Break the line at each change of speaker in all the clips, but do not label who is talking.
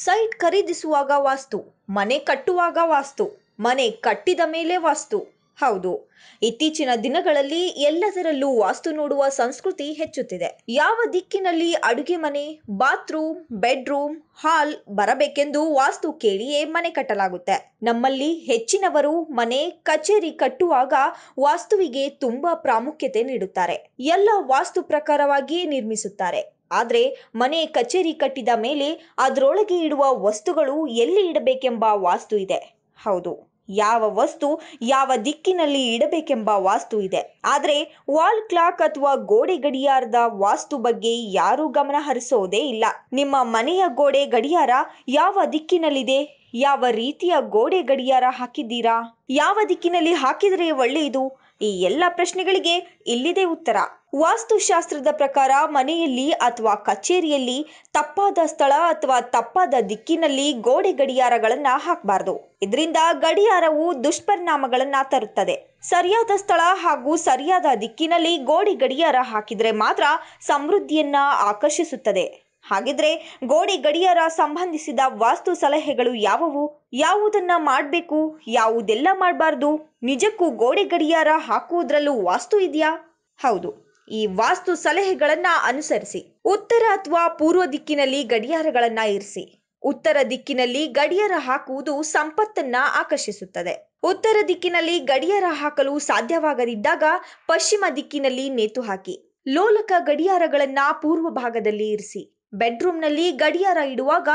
site ಖರೀದಿಸುವಾಗ ವಾಸ್ತು ಮನೆ ಕಟ್ಟುವಾಗ ವಾಸ್ತು ಮನೆ ಕಟ್ಟಿದ ಮೇಲೆ ವಾಸ್ತು ಹೌದು ಇತ್ತೀಚಿನ ದಿನಗಳಲ್ಲಿ ಎಲ್ಲದರಲ್ಲೂ ವಾಸ್ತು ನೋಡುವ ಸಂಸ್ಕೃತಿ ಹೆಚ್ಚುತ್ತಿದೆ ಯಾವ ದಿಕ್ಕಿನಲ್ಲಿ ಅಡುಗೆ ಮನೆ ಬಾತ್ರೂಮ್ ಬೆಡ್ರೂಮ್ ಹಾಲ್ ಬರಬೇಕೆಂದು ವಾಸ್ತು ಕೇಳಿಯೇ ಮನೆ ಕಟ್ಟಲಾಗುತ್ತೆ ನಮ್ಮಲ್ಲಿ ಹೆಚ್ಚಿನವರು ಮನೆ ಕಚೇರಿ ಕಟ್ಟುವಾಗ ವಾಸ್ತುವಿಗೆ ತುಂಬಾ ಪ್ರಾಮುಖ್ಯತೆ ನೀಡುತ್ತಾರೆ ಎಲ್ಲ ವಾಸ್ತು ಪ್ರಕಾರವಾಗಿಯೇ ನಿರ್ಮಿಸುತ್ತಾರೆ ಆದರೆ ಮನೆ ಕಚೇರಿ ಕಟ್ಟಿದ ಮೇಲೆ ಅದರೊಳಗೆ ಇಡುವ ವಸ್ತುಗಳು ಎಲ್ಲಿ ಇಡಬೇಕೆಂಬ ವಾಸ್ತು ಇದೆ ಹೌದು ಯಾವ ವಸ್ತು ಯಾವ ದಿಕ್ಕಿನಲ್ಲಿ ಇಡಬೇಕೆಂಬ ವಾಸ್ತು ಇದೆ ಆದರೆ ವಾಲ್ ಕ್ಲಾಕ್ ಅಥವಾ ಗೋಡೆ ಗಡಿಯಾರದ ವಾಸ್ತು ಬಗ್ಗೆ ಯಾರೂ ಗಮನ ಹರಿಸೋದೇ ಇಲ್ಲ ನಿಮ್ಮ ಮನೆಯ ಗೋಡೆ ಗಡಿಯಾರ ಯಾವ ದಿಕ್ಕಿನಲ್ಲಿದೆ ಯಾವ ರೀತಿಯ ಗೋಡೆ ಗಡಿಯಾರ ಹಾಕಿದ್ದೀರಾ ಯಾವ ದಿಕ್ಕಿನಲ್ಲಿ ಹಾಕಿದರೆ ಒಳ್ಳೆಯದು ಈ ಎಲ್ಲ ಪ್ರಶ್ನೆಗಳಿಗೆ ಇಲ್ಲಿದೆ ಉತ್ತರ ವಾಸ್ತುಶಾಸ್ತ್ರದ ಪ್ರಕಾರ ಮನೆಯಲ್ಲಿ ಅಥವಾ ಕಚೇರಿಯಲ್ಲಿ ತಪ್ಪಾದ ಸ್ಥಳ ಅಥವಾ ತಪ್ಪಾದ ದಿಕ್ಕಿನಲ್ಲಿ ಗೋಡೆ ಗಡಿಯಾರಗಳನ್ನ ಹಾಕಬಾರದು ಇದರಿಂದ ಗಡಿಯಾರವು ದುಷ್ಪರಿಣಾಮಗಳನ್ನ ತರುತ್ತದೆ ಸರಿಯಾದ ಸ್ಥಳ ಹಾಗೂ ಸರಿಯಾದ ದಿಕ್ಕಿನಲ್ಲಿ ಗೋಡೆ ಗಡಿಯಾರ ಹಾಕಿದರೆ ಮಾತ್ರ ಸಮೃದ್ಧಿಯನ್ನ ಆಕರ್ಷಿಸುತ್ತದೆ ಹಾಗಿದ್ರೆ ಗೋಡೆ ಗಡಿಯಾರ ಸಂಬಂಧಿಸಿದ ವಾಸ್ತು ಸಲಹೆಗಳು ಯಾವುವು ಯಾವುದನ್ನ ಮಾಡಬೇಕು ಯಾವುದೆಲ್ಲ ಮಾಡಬಾರ್ದು ನಿಜಕ್ಕೂ ಗೋಡೆ ಗಡಿಯಾರ ಹಾಕುವುದರಲ್ಲೂ ವಾಸ್ತು ಇದೆಯಾ ಹೌದು ಈ ವಾಸ್ತು ಸಲಹೆಗಳನ್ನ ಅನುಸರಿಸಿ ಉತ್ತರ ಅಥವಾ ಪೂರ್ವ ದಿಕ್ಕಿನಲ್ಲಿ ಗಡಿಯಾರಗಳನ್ನ ಇರಿಸಿ ಉತ್ತರ ದಿಕ್ಕಿನಲ್ಲಿ ಗಡಿಯಾರ ಹಾಕುವುದು ಸಂಪತ್ತನ್ನ ಆಕರ್ಷಿಸುತ್ತದೆ ಉತ್ತರ ದಿಕ್ಕಿನಲ್ಲಿ ಗಡಿಯಾರ ಹಾಕಲು ಸಾಧ್ಯವಾಗದಿದ್ದಾಗ ಪಶ್ಚಿಮ ದಿಕ್ಕಿನಲ್ಲಿ ನೇತು ಹಾಕಿ ಲೋಲಕ ಗಡಿಯಾರಗಳನ್ನ ಪೂರ್ವ ಭಾಗದಲ್ಲಿ ಇರಿಸಿ ಬೆಡ್ರೂಮ್ನಲ್ಲಿ ಗಡಿಯಾರ ಇಡುವಾಗ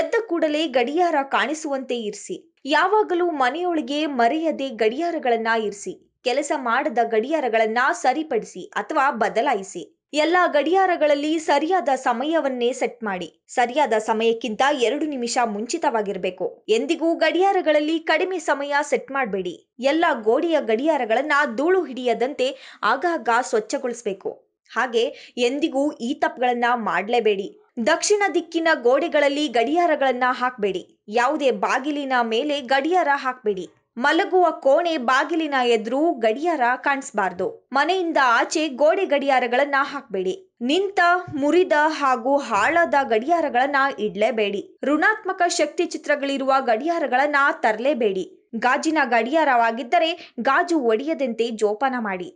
ಎದ್ದ ಕೂಡಲೇ ಗಡಿಯಾರ ಕಾಣಿಸುವಂತೆ ಇರಿಸಿ ಯಾವಾಗಲೂ ಮನೆಯೊಳಗೆ ಮರೆಯದೆ ಗಡಿಯಾರಗಳನ್ನ ಇರಿಸಿ ಕೆಲಸ ಮಾಡದ ಗಡಿಯಾರಗಳನ್ನ ಸರಿಪಡಿಸಿ ಅಥವಾ ಬದಲಾಯಿಸಿ ಎಲ್ಲ ಗಡಿಯಾರಗಳಲ್ಲಿ ಸರಿಯಾದ ಸಮಯವನ್ನೇ ಸೆಟ್ ಮಾಡಿ ಸರಿಯಾದ ಸಮಯಕ್ಕಿಂತ ಎರಡು ನಿಮಿಷ ಮುಂಚಿತವಾಗಿರಬೇಕು ಎಂದಿಗೂ ಗಡಿಯಾರಗಳಲ್ಲಿ ಕಡಿಮೆ ಸಮಯ ಸೆಟ್ ಮಾಡಬೇಡಿ ಎಲ್ಲ ಗೋಡೆಯ ಗಡಿಯಾರಗಳನ್ನ ಧೂಳು ಹಿಡಿಯದಂತೆ ಆಗಾಗ ಸ್ವಚ್ಛಗೊಳಿಸಬೇಕು ಹಾಗೆ ಎಂದಿಗೂ ಈ ತಪ್ಪುಗಳನ್ನ ಮಾಡಲೇಬೇಡಿ ದಕ್ಷಿಣ ದಿಕ್ಕಿನ ಗೋಡೆಗಳಲ್ಲಿ ಗಡಿಯಾರಗಳನ್ನ ಹಾಕಬೇಡಿ ಯಾವುದೇ ಬಾಗಿಲಿನ ಮೇಲೆ ಗಡಿಯಾರ ಹಾಕಬೇಡಿ ಮಲಗುವ ಕೋಣೆ ಬಾಗಿಲಿನ ಎದುರು ಗಡಿಯಾರ ಕಾಣಿಸ್ಬಾರ್ದು ಮನೆಯಿಂದ ಆಚೆ ಗೋಡೆ ಗಡಿಯಾರಗಳನ್ನ ಹಾಕಬೇಡಿ ನಿಂತ ಮುರಿದ ಹಾಗೂ ಹಾಳಾದ ಗಡಿಯಾರಗಳನ್ನ ಇಡ್ಲೇಬೇಡಿ ಋಣಾತ್ಮಕ ಶಕ್ತಿ ಚಿತ್ರಗಳಿರುವ ಗಡಿಯಾರಗಳನ್ನ ತರಲೇಬೇಡಿ ಗಾಜಿನ ಗಡಿಯಾರವಾಗಿದ್ದರೆ ಗಾಜು ಒಡೆಯದಂತೆ ಜೋಪಾನ ಮಾಡಿ